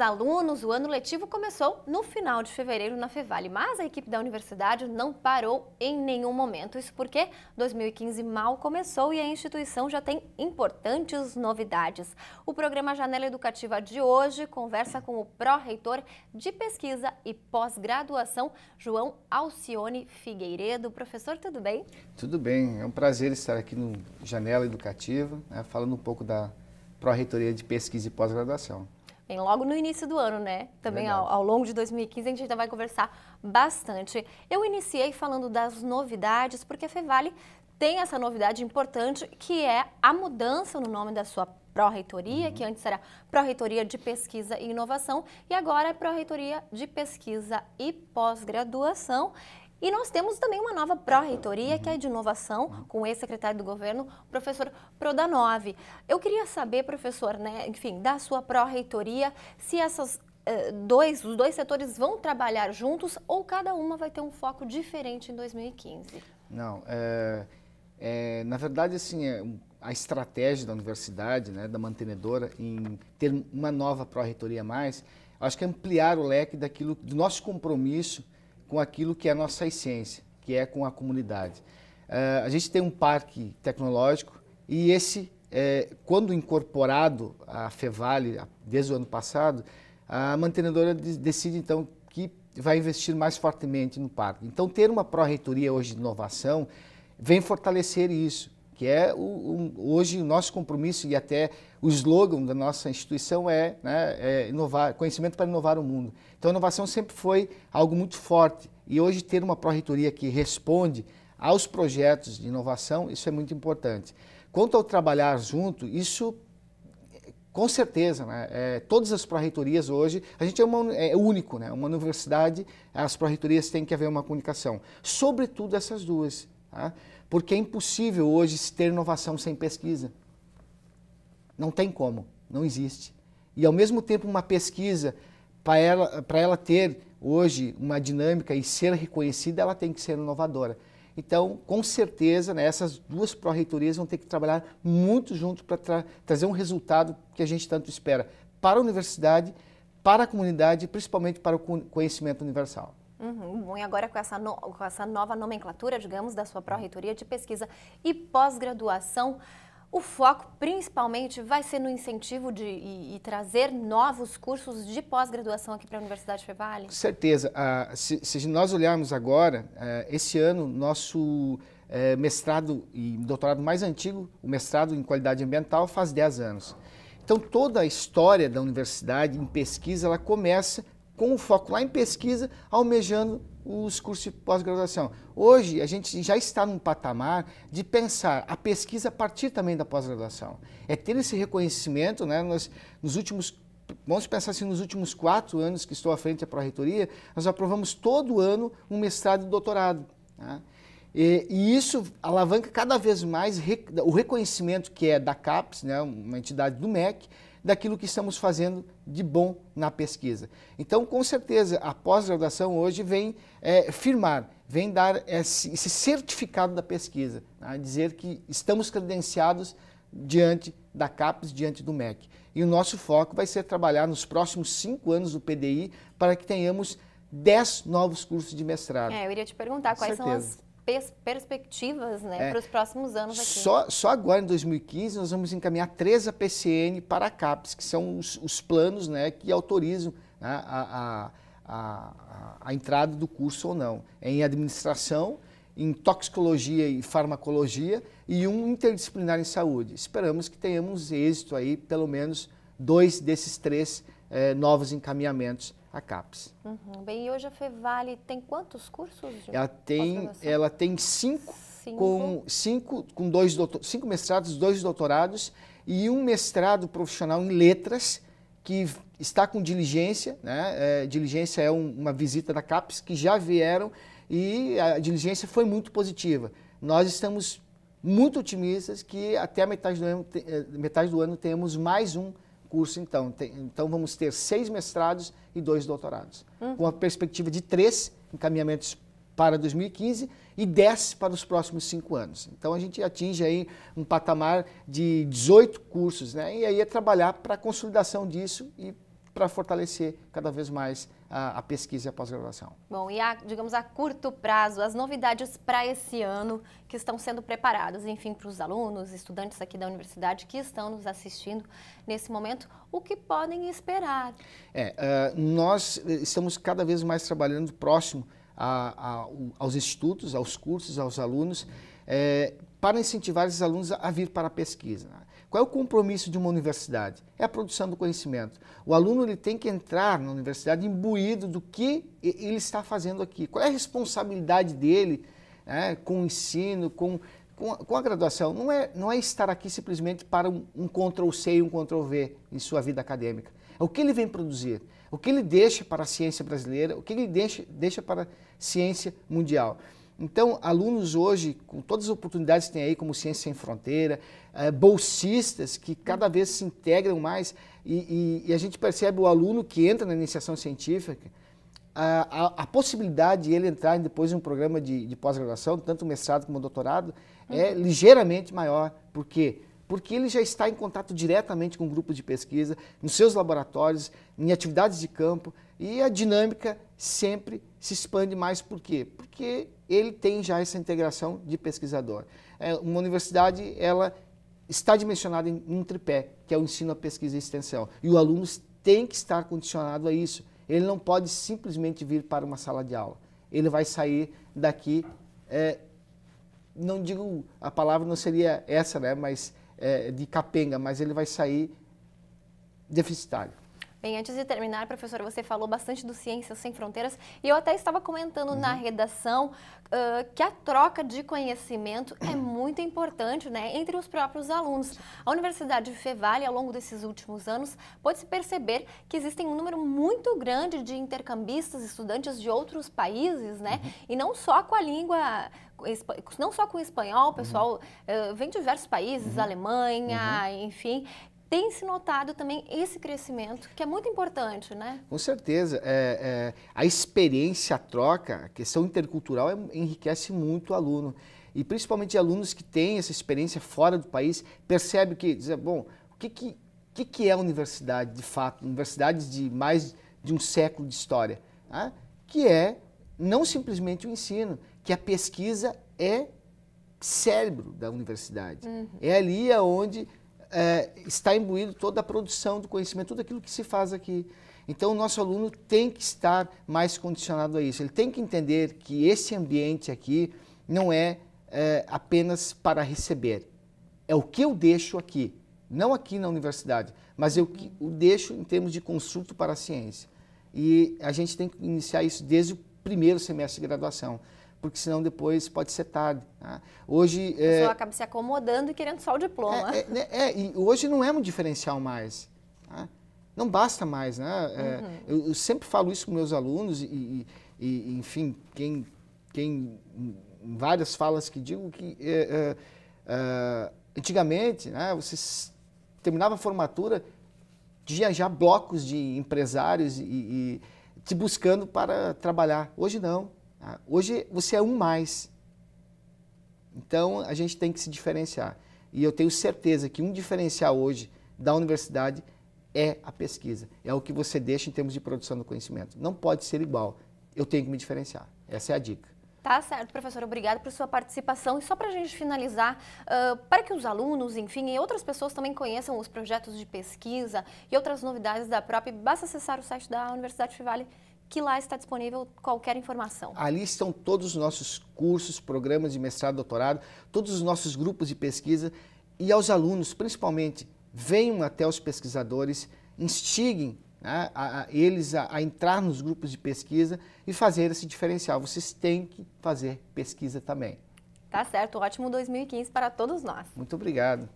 alunos, o ano letivo começou no final de fevereiro na Fevale, mas a equipe da universidade não parou em nenhum momento. Isso porque 2015 mal começou e a instituição já tem importantes novidades. O programa Janela Educativa de hoje conversa com o pró-reitor de pesquisa e pós-graduação, João Alcione Figueiredo. Professor, tudo bem? Tudo bem, é um prazer estar aqui no Janela Educativa, né, falando um pouco da pró-reitoria de pesquisa e pós-graduação em, logo no início do ano, né? Também ao, ao, longo de 2015 a gente ainda vai conversar bastante. Eu iniciei falando das novidades, porque a Fevale tem essa novidade importante que é a mudança no nome da sua Pró-Reitoria, uhum. que antes era Pró-Reitoria de Pesquisa e Inovação, e agora é Pró-Reitoria de Pesquisa e Pós-Graduação. E nós temos também uma nova pró-reitoria, que é de inovação, com o ex-secretário do governo, professor Prodanov. Eu queria saber, professor, né, enfim, da sua pró-reitoria, se essas eh, dois, os dois setores vão trabalhar juntos ou cada uma vai ter um foco diferente em 2015? Não, é, é, na verdade, assim, é, a estratégia da universidade, né, da mantenedora, em ter uma nova pró-reitoria mais, acho que é ampliar o leque daquilo, do nosso compromisso com aquilo que é a nossa essência, que é com a comunidade. Uh, a gente tem um parque tecnológico e esse, é, quando incorporado à Fevale, desde o ano passado, a mantenedora decide então que vai investir mais fortemente no parque. Então, ter uma pró-reitoria hoje de inovação vem fortalecer isso que é o, o, hoje o nosso compromisso e até o slogan da nossa instituição é, né, é inovar, conhecimento para inovar o mundo. Então a inovação sempre foi algo muito forte e hoje ter uma pró-reitoria que responde aos projetos de inovação, isso é muito importante. Quanto ao trabalhar junto, isso com certeza, né? é, todas as pró-reitorias hoje, a gente é, uma, é único, né? uma universidade, as pró-reitorias têm que haver uma comunicação, sobretudo essas duas, Tá? Porque é impossível hoje se ter inovação sem pesquisa. Não tem como, não existe. E ao mesmo tempo, uma pesquisa, para ela, ela ter hoje uma dinâmica e ser reconhecida, ela tem que ser inovadora. Então, com certeza, né, essas duas pró-reitorias vão ter que trabalhar muito juntos para tra trazer um resultado que a gente tanto espera para a universidade, para a comunidade e principalmente para o conhecimento universal. Uhum, bom, e agora com essa, no, com essa nova nomenclatura, digamos, da sua pró-reitoria de pesquisa e pós-graduação, o foco principalmente vai ser no incentivo de, e, e trazer novos cursos de pós-graduação aqui para a Universidade Fevale? Com certeza. Ah, se, se, nós olharmos agora, eh, esse ano, nosso eh, mestrado e doutorado mais antigo, o mestrado em qualidade ambiental, faz 10 anos. Então, toda a história da universidade em pesquisa, ela começa com o foco lá em pesquisa, almejando os cursos de pós-graduação. Hoje, a gente já está num patamar de pensar a pesquisa a partir também da pós-graduação. É ter esse reconhecimento, né? Nós, nos últimos vamos pensar assim, nos últimos quatro anos que estou à frente da Pró-Reitoria, nós aprovamos todo ano um mestrado e doutorado. Né? E, e, isso alavanca cada vez mais rec... o reconhecimento que é da CAPES, né, uma entidade do MEC, daquilo que estamos fazendo de bom na pesquisa. Então, com certeza, a pós-graduação hoje vem é, firmar, vem dar esse, esse certificado da pesquisa, né? dizer que estamos credenciados diante da CAPES, diante do MEC. E o nosso foco vai ser trabalhar nos próximos cinco anos do PDI para que tenhamos dez novos cursos de mestrado. É, eu iria te perguntar Com quais certeza. são as pers perspectivas né, é. para os próximos anos aqui. Só, só agora, em 2015, nós vamos encaminhar três APCN para a CAPES, que são os, os planos né, que autorizam né, a, a, a, a entrada do curso ou não. É em administração, em toxicologia e farmacologia e um interdisciplinar em saúde. Esperamos que tenhamos êxito aí, pelo menos dois desses três eh, novos encaminhamentos a CAPES. Uhum. Bem, e hoje a FEVALE tem quantos cursos? ela tem, ela tem cinco, cinco, com cinco com dois doutor, cinco mestrados, dois doutorados e um mestrado profissional em letras que está com diligência, né? É, diligência é um, uma visita da CAPES que já vieram e a diligência foi muito positiva. Nós estamos muito otimistas que até a metade do ano, eh, metade do ano temos mais um curso, então. Tem, então, vamos ter seis mestrados e dois doutorados, uhum. com a perspectiva de três encaminhamentos para 2015 e dez para os próximos cinco anos. Então, a gente atinge aí um patamar de 18 cursos, né? E aí é trabalhar para a consolidação disso e para fortalecer cada vez mais a, a pesquisa e a pós-graduação. Bom, e a, digamos a curto prazo, as novidades para esse ano que estão sendo preparadas, enfim, para os alunos, estudantes aqui da universidade que estão nos assistindo nesse momento, o que podem esperar? É, uh, nós eh, estamos cada vez mais trabalhando próximo a, aos institutos, aos cursos, aos alunos, é, para incentivar esses alunos a vir para a pesquisa. Né? Qual é o compromisso de uma universidade? É a produção do conhecimento. O aluno ele tem que entrar na universidade imbuído do que ele está fazendo aqui. Qual é a responsabilidade dele né, com o ensino, com, com, com, a graduação? Não é, não é estar aqui simplesmente para um, um Ctrl-C e um Ctrl-V em sua vida acadêmica. É o que ele vem produzir, o que ele deixa para a ciência brasileira, o que ele deixa, deixa para a ciência mundial. Então, alunos hoje, com todas as oportunidades que tem aí, como Ciência Sem Fronteira, é, bolsistas que cada vez se integram mais, e, e, e, a gente percebe o aluno que entra na iniciação científica, a, a, a possibilidade de ele entrar depois em um programa de, de pós-graduação, tanto mestrado como doutorado, é uhum. é ligeiramente maior. Por quê? Porque ele já está em contato diretamente com grupos de pesquisa, nos seus laboratórios, em atividades de campo. E a dinâmica sempre se expande mais, por quê? Porque ele tem já essa integração de pesquisador. É, uma universidade, ela está dimensionada em um tripé, que é o ensino, a pesquisa e a extensão. E o aluno tem que estar condicionado a isso. Ele não pode simplesmente vir para uma sala de aula. Ele vai sair daqui, é, não digo, a palavra não seria essa, né, mas é, de capenga, mas ele vai sair deficitário. Bem, antes de terminar, professora, você falou bastante do Ciências Sem Fronteiras e eu até estava comentando uhum. na redação uh, que a troca de conhecimento é uhum. muito importante né, entre os próprios alunos. A Universidade Fevale, ao longo desses últimos anos, pode-se perceber que existem um número muito grande de intercambistas, estudantes de outros países, né? Uhum. E não só com a língua não só com o espanhol, o uhum. pessoal uhum. uh, vem de diversos países, uhum. Alemanha, uhum. enfim tem se notado também esse crescimento, que é muito importante, né? Com certeza. É, é, a experiência, a troca, a questão intercultural é, enriquece muito o aluno. E principalmente alunos que têm essa experiência fora do país, percebe que, dizer, bom, o que, que, que, é a universidade de fato? Universidades de mais de um século de história, né? que é não simplesmente o ensino, que a pesquisa é cérebro da universidade. Uhum. É ali aonde é, está imbuído toda a produção do conhecimento, tudo aquilo que se faz aqui. Então, o nosso aluno tem que estar mais condicionado a isso. Ele tem que entender que esse ambiente aqui não é, é apenas para receber. É o que eu deixo aqui, não aqui na universidade, mas eu que, o deixo em termos de consulto para a ciência. E a gente tem que iniciar isso desde o primeiro semestre de graduação porque senão depois pode ser tarde. Tá? Hoje, a pessoa é, acaba se acomodando e querendo só o diploma. É, é, né, é e hoje não é um diferencial mais. Tá? Não basta mais. Né? É, uhum. Eu, eu, sempre falo isso com meus alunos e, e, enfim, quem, quem em várias falas que digo que é, é, antigamente né, você terminava a formatura, tinha já blocos de empresários e, e te buscando para trabalhar. Hoje não. Ah, hoje você é um mais. Então a gente tem que se diferenciar. E eu tenho certeza que um diferencial hoje da universidade é a pesquisa, é o que você deixa em termos de produção do conhecimento. Não pode ser igual. Eu tenho que me diferenciar. Essa é a dica. Tá certo, professor. Obrigado por sua participação. E só para a gente finalizar, uh, para que os alunos, enfim, e outras pessoas também conheçam os projetos de pesquisa e outras novidades da própria, basta acessar o site da Universidade Fivale que lá está disponível qualquer informação. Ali estão todos os nossos cursos, programas de mestrado, doutorado, todos os nossos grupos de pesquisa e aos alunos, principalmente, venham até os pesquisadores, instiguem né, a, a, eles a, a entrar nos grupos de pesquisa e fazer esse diferencial. Vocês têm que fazer pesquisa também. Tá certo, ótimo 2015 para todos nós. Muito obrigado.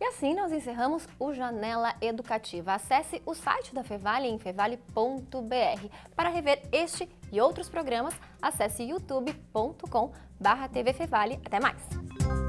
E assim nós encerramos o Janela Educativa. Acesse o site da Fevale em fevale.br. Para rever este e outros programas, acesse youtube.com/tvfevale. Até mais.